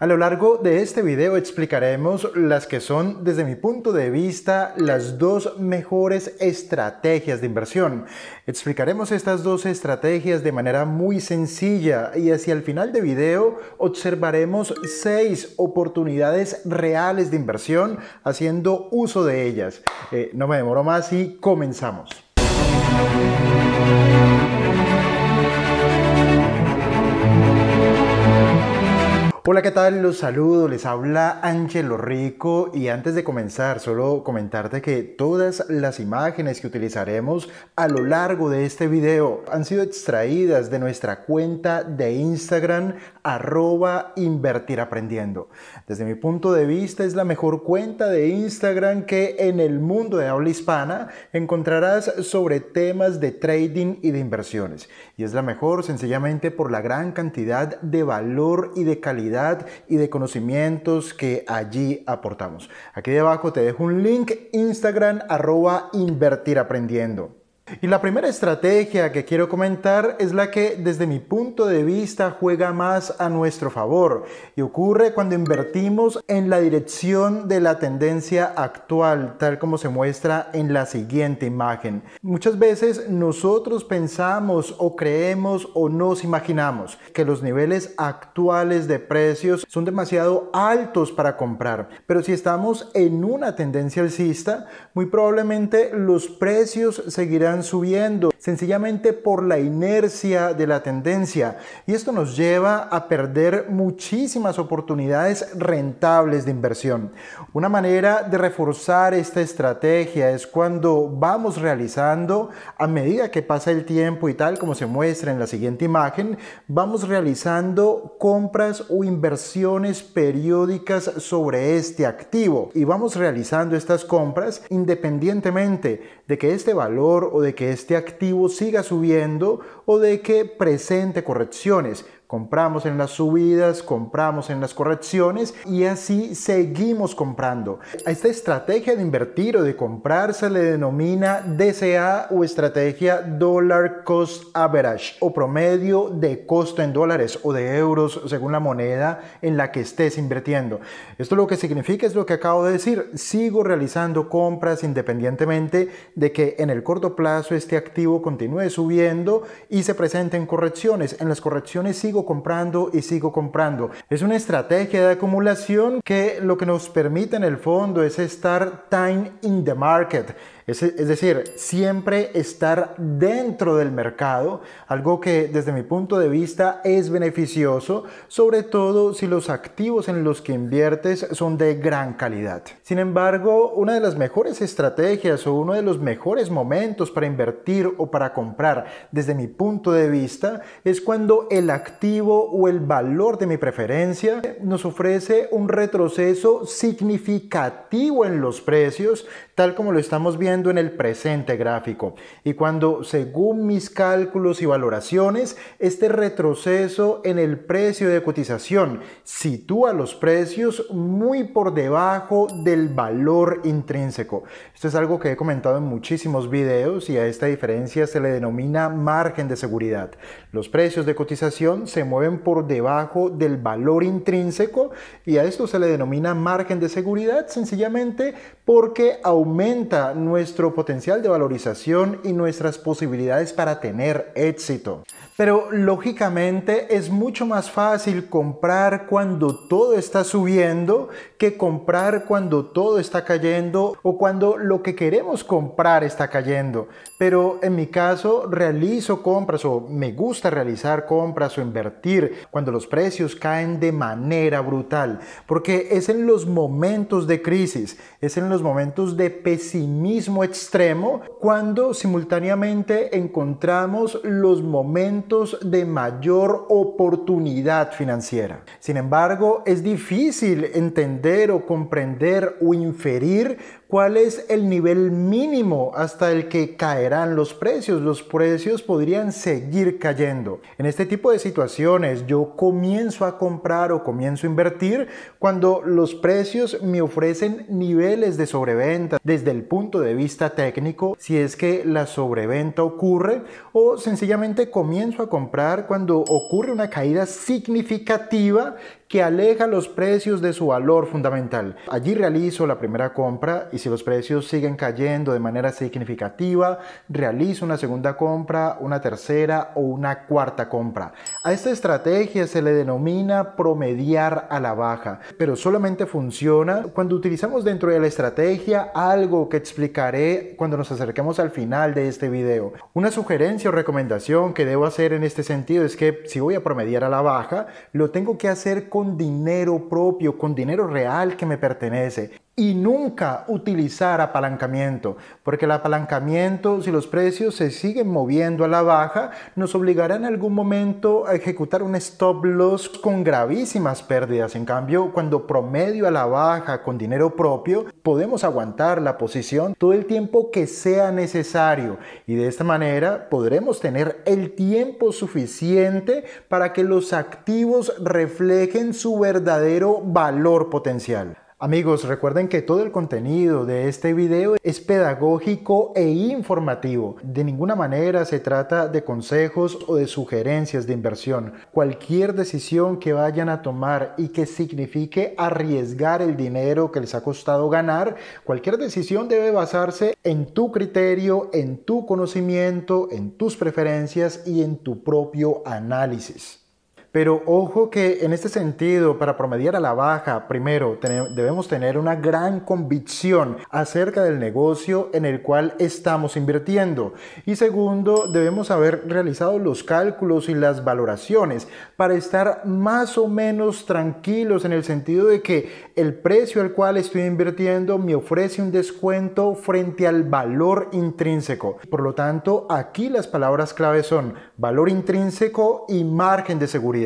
A lo largo de este video explicaremos las que son, desde mi punto de vista, las dos mejores estrategias de inversión. Explicaremos estas dos estrategias de manera muy sencilla y hacia el final del video observaremos seis oportunidades reales de inversión haciendo uso de ellas. Eh, no me demoro más y comenzamos. Hola, ¿qué tal? Los saludo, les habla Ángelo Rico y antes de comenzar, solo comentarte que todas las imágenes que utilizaremos a lo largo de este video han sido extraídas de nuestra cuenta de Instagram arroba invertiraprendiendo. Desde mi punto de vista es la mejor cuenta de Instagram que en el mundo de habla hispana encontrarás sobre temas de trading y de inversiones. Y es la mejor sencillamente por la gran cantidad de valor y de calidad y de conocimientos que allí aportamos. Aquí debajo te dejo un link Instagram arroba invertir aprendiendo. Y la primera estrategia que quiero comentar es la que desde mi punto de vista juega más a nuestro favor y ocurre cuando invertimos en la dirección de la tendencia actual, tal como se muestra en la siguiente imagen. Muchas veces nosotros pensamos o creemos o nos imaginamos que los niveles actuales de precios son demasiado altos para comprar, pero si estamos en una tendencia alcista, muy probablemente los precios seguirán subiendo, sencillamente por la inercia de la tendencia. Y esto nos lleva a perder muchísimas oportunidades rentables de inversión. Una manera de reforzar esta estrategia es cuando vamos realizando, a medida que pasa el tiempo y tal como se muestra en la siguiente imagen, vamos realizando compras o inversiones periódicas sobre este activo y vamos realizando estas compras independientemente de que este valor o de que este activo siga subiendo o de que presente correcciones. Compramos en las subidas, compramos en las correcciones y así seguimos comprando. A esta estrategia de invertir o de comprar se le denomina DCA o estrategia Dollar Cost Average o promedio de costo en dólares o de euros según la moneda en la que estés invirtiendo. Esto lo que significa es lo que acabo de decir. Sigo realizando compras independientemente de que en el corto plazo este activo continúe subiendo y se presenten correcciones. En las correcciones sigo comprando y sigo comprando. Es una estrategia de acumulación que lo que nos permite en el fondo es estar time in the market es, decir, siempre estar dentro del mercado, algo que desde mi punto de vista es beneficioso, sobre todo si los activos en los que inviertes son de gran calidad. Sin embargo, una de las mejores estrategias o uno de los mejores momentos para invertir o para comprar desde mi punto de vista es cuando el activo o el valor de mi preferencia nos ofrece un retroceso significativo en los precios, tal como lo estamos viendo en el presente gráfico y cuando según mis cálculos y valoraciones este retroceso en el precio de cotización sitúa los precios muy por debajo del valor intrínseco. Esto es algo que he comentado en muchísimos videos y a esta diferencia se le denomina margen de seguridad. Los precios de cotización se mueven por debajo del valor intrínseco y a esto se le denomina margen de seguridad sencillamente porque aumenta nuestro nuestro potencial de valorización y nuestras posibilidades para tener éxito. Pero lógicamente es mucho más fácil comprar cuando todo está subiendo que comprar cuando todo está cayendo o cuando lo que queremos comprar está cayendo. Pero en mi caso realizo compras o me gusta realizar compras o invertir cuando los precios caen de manera brutal. Porque es en los momentos de crisis, es en los momentos de pesimismo extremo cuando simultáneamente encontramos los momentos de mayor oportunidad financiera. Sin embargo, es difícil entender o comprender o inferir ¿Cuál es el nivel mínimo hasta el que caerán los precios? Los precios podrían seguir cayendo. En este tipo de situaciones yo comienzo a comprar o comienzo a invertir cuando los precios me ofrecen niveles de sobreventa desde el punto de vista técnico, si es que la sobreventa ocurre, o sencillamente comienzo a comprar cuando ocurre una caída significativa que aleja los precios de su valor fundamental. Allí realizo la primera compra y si los precios siguen cayendo de manera significativa, realizo una segunda compra, una tercera o una cuarta compra. A esta estrategia se le denomina promediar a la baja, pero solamente funciona cuando utilizamos dentro de la estrategia algo que explicaré cuando nos acerquemos al final de este video. Una sugerencia o recomendación que debo hacer en este sentido es que si voy a promediar a la baja, lo tengo que hacer con con dinero propio, con dinero real que me pertenece y nunca utilizar apalancamiento, porque el apalancamiento, si los precios se siguen moviendo a la baja, nos obligará en algún momento a ejecutar un stop loss con gravísimas pérdidas. En cambio, cuando promedio a la baja con dinero propio, podemos aguantar la posición todo el tiempo que sea necesario y de esta manera podremos tener el tiempo suficiente para que los activos reflejen su verdadero valor potencial. Amigos, recuerden que todo el contenido de este video es pedagógico e informativo. De ninguna manera se trata de consejos o de sugerencias de inversión. Cualquier decisión que vayan a tomar y que signifique arriesgar el dinero que les ha costado ganar, cualquier decisión debe basarse en tu criterio, en tu conocimiento, en tus preferencias y en tu propio análisis. Pero ojo que en este sentido, para promediar a la baja, primero debemos tener una gran convicción acerca del negocio en el cual estamos invirtiendo. Y segundo, debemos haber realizado los cálculos y las valoraciones para estar más o menos tranquilos en el sentido de que el precio al cual estoy invirtiendo me ofrece un descuento frente al valor intrínseco. Por lo tanto, aquí las palabras clave son valor intrínseco y margen de seguridad.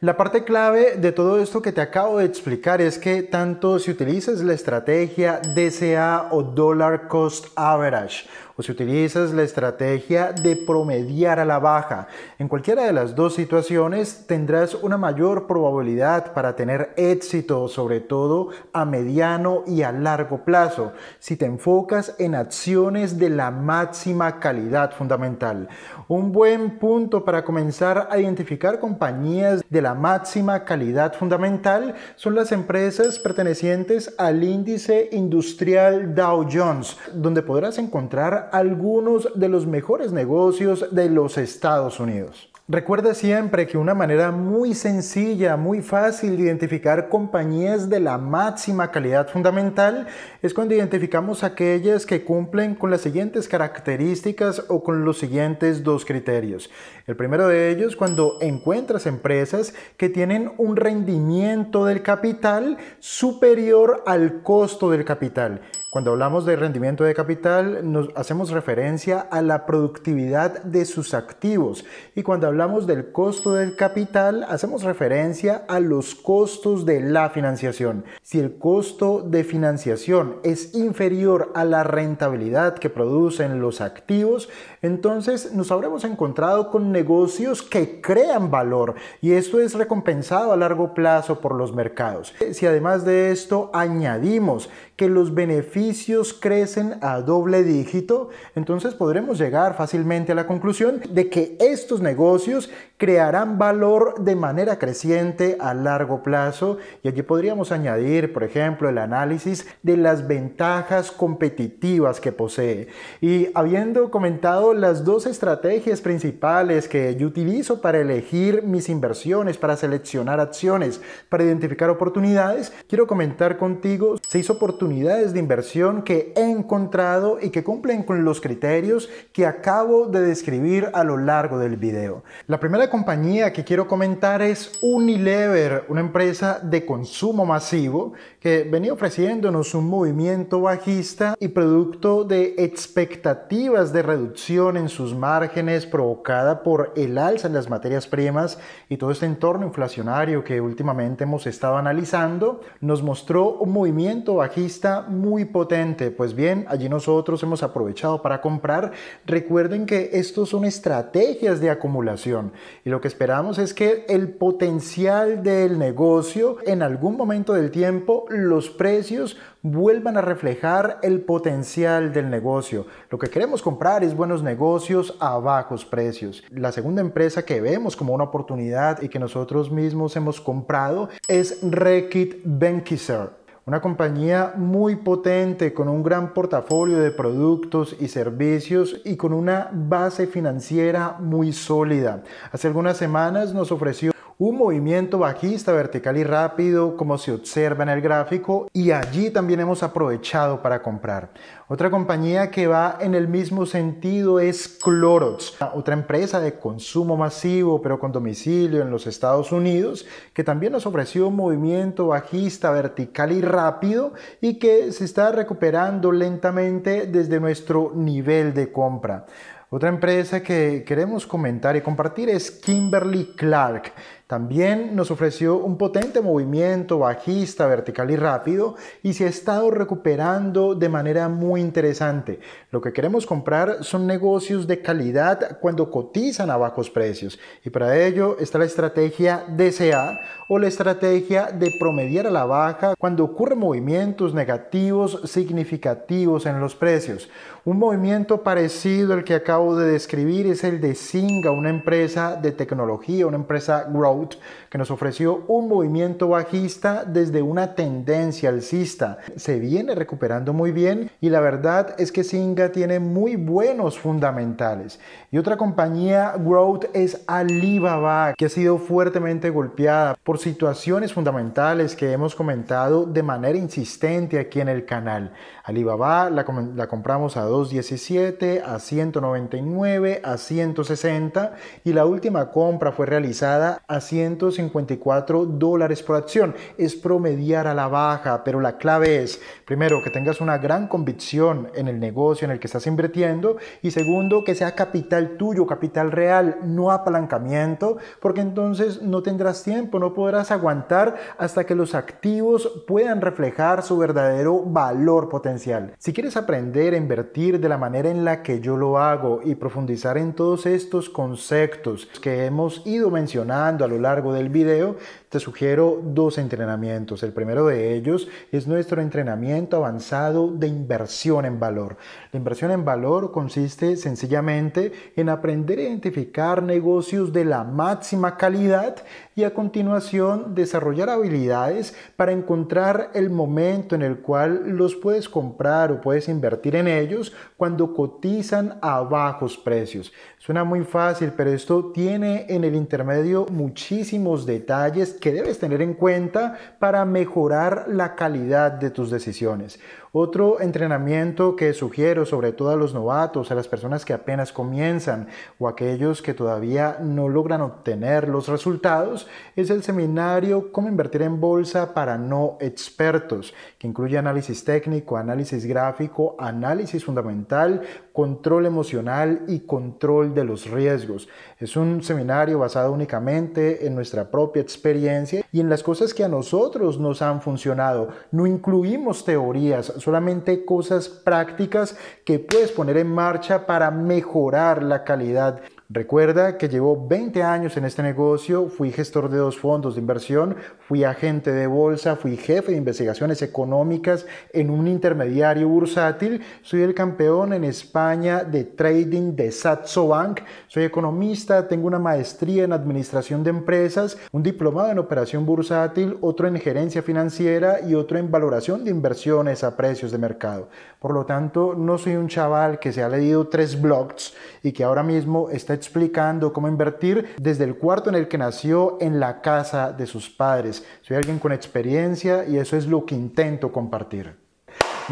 La parte clave de todo esto que te acabo de explicar es que tanto si utilizas la estrategia DCA o Dollar Cost Average, o si utilizas la estrategia de promediar a la baja. En cualquiera de las dos situaciones tendrás una mayor probabilidad para tener éxito, sobre todo a mediano y a largo plazo, si te enfocas en acciones de la máxima calidad fundamental. Un buen punto para comenzar a identificar compañías de la máxima calidad fundamental son las empresas pertenecientes al índice industrial Dow Jones, donde podrás encontrar algunos de los mejores negocios de los Estados Unidos. Recuerda siempre que una manera muy sencilla, muy fácil de identificar compañías de la máxima calidad fundamental es cuando identificamos aquellas que cumplen con las siguientes características o con los siguientes dos criterios. El primero de ellos, cuando encuentras empresas que tienen un rendimiento del capital superior al costo del capital. Cuando hablamos de rendimiento de capital, nos hacemos referencia a la productividad de sus activos. Y cuando hablamos del costo del capital, hacemos referencia a los costos de la financiación. Si el costo de financiación es inferior a la rentabilidad que producen los activos, entonces nos habremos encontrado con negocios que crean valor y esto es recompensado a largo plazo por los mercados. Si además de esto añadimos que los beneficios crecen a doble dígito, entonces podremos llegar fácilmente a la conclusión de que estos negocios negocios crearán valor de manera creciente a largo plazo y allí podríamos añadir, por ejemplo, el análisis de las ventajas competitivas que posee. Y habiendo comentado las dos estrategias principales que yo utilizo para elegir mis inversiones, para seleccionar acciones, para identificar oportunidades, quiero comentar contigo seis oportunidades de inversión que he encontrado y que cumplen con los criterios que acabo de describir a lo largo del video. La primera compañía que quiero comentar es Unilever, una empresa de consumo masivo que venía ofreciéndonos un movimiento bajista y producto de expectativas de reducción en sus márgenes provocada por el alza en las materias primas y todo este entorno inflacionario que últimamente hemos estado analizando, nos mostró un movimiento bajista muy potente. Pues bien, allí nosotros hemos aprovechado para comprar. Recuerden que estos son estrategias de acumulación y lo que esperamos es que el potencial del negocio en algún momento del tiempo, los precios vuelvan a reflejar el potencial del negocio. Lo que queremos comprar es buenos negocios a bajos precios. La segunda empresa que vemos como una oportunidad y que nosotros mismos hemos comprado es Rekit Benkiser. Una compañía muy potente con un gran portafolio de productos y servicios y con una base financiera muy sólida. Hace algunas semanas nos ofreció un movimiento bajista vertical y rápido como se observa en el gráfico y allí también hemos aprovechado para comprar. Otra compañía que va en el mismo sentido es Clorox, otra empresa de consumo masivo pero con domicilio en los Estados Unidos que también nos ofreció un movimiento bajista vertical y rápido y que se está recuperando lentamente desde nuestro nivel de compra. Otra empresa que queremos comentar y compartir es Kimberly Clark. También nos ofreció un potente movimiento bajista, vertical y rápido y se ha estado recuperando de manera muy interesante. Lo que queremos comprar son negocios de calidad cuando cotizan a bajos precios y para ello está la estrategia DCA o la estrategia de promediar a la baja cuando ocurren movimientos negativos significativos en los precios. Un movimiento parecido al que acabo de describir es el de Singa, una empresa de tecnología, una empresa growth que nos ofreció un movimiento bajista desde una tendencia alcista. Se viene recuperando muy bien y la verdad es que Singa tiene muy buenos fundamentales. Y otra compañía growth es Alibaba, que ha sido fuertemente golpeada por situaciones fundamentales que hemos comentado de manera insistente aquí en el canal. Alibaba la, compramos a 2.17, a 199, a 160 y la última compra fue realizada a 154 dólares por acción. Es promediar a la baja, pero la clave es, primero, que tengas una gran convicción en el negocio en el que estás invirtiendo y segundo, que sea capital tuyo, capital real, no apalancamiento, porque entonces no tendrás tiempo, no podrás aguantar hasta que los activos puedan reflejar su verdadero valor potencial si quieres aprender a invertir de la manera en la que yo lo hago y profundizar en todos estos conceptos que hemos ido mencionando a lo largo del video, te sugiero dos entrenamientos. El primero de ellos es nuestro entrenamiento avanzado de inversión en valor. La inversión en valor consiste sencillamente en aprender a identificar negocios de la máxima calidad y a continuación desarrollar habilidades para encontrar el momento en el cual los puedes comprar o puedes invertir en ellos cuando cotizan a bajos precios. Suena muy fácil, pero esto tiene en el intermedio muchísimos detalles que debes tener en cuenta para mejorar la calidad de tus decisiones. Otro entrenamiento que sugiero sobre todo a los novatos, a las personas que apenas comienzan o aquellos que todavía no logran obtener los resultados es el seminario Cómo invertir en bolsa para no expertos, que incluye análisis técnico, análisis gráfico, análisis fundamental, control emocional y control de los riesgos. Es un seminario basado únicamente en nuestra propia experiencia y en las cosas que a nosotros nos han funcionado. No incluimos teorías solamente cosas prácticas que puedes poner en marcha para mejorar la calidad Recuerda que llevo 20 años en este negocio, fui gestor de dos fondos de inversión, fui agente de bolsa, fui jefe de investigaciones económicas en un intermediario bursátil, soy el campeón en España de trading de Satso Bank, soy economista, tengo una maestría en administración de empresas, un diplomado en operación bursátil, otro en gerencia financiera y otro en valoración de inversiones a precios de mercado. Por lo tanto, no soy un chaval que se ha leído tres blogs y que ahora mismo está explicando cómo invertir desde el cuarto en el que nació en la casa de sus padres. Soy alguien con experiencia y eso es lo que intento compartir.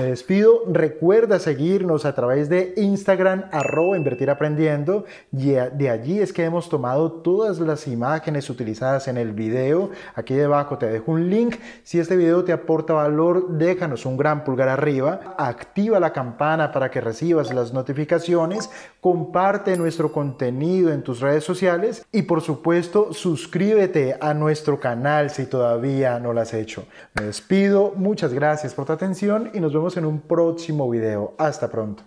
Me despido. Recuerda seguirnos a través de Instagram, arroba invertir Y eh, de allí es que hemos tomado todas las imágenes utilizadas en el video. Aquí debajo te dejo un link. Si este video te aporta valor, déjanos un gran pulgar arriba. Activa la campana para que recibas las notificaciones. Comparte nuestro contenido en tus redes sociales. Y por supuesto, suscríbete a nuestro canal si todavía no lo has hecho. Me despido. Muchas gracias por tu atención y nos vemos en un próximo video. Hasta pronto.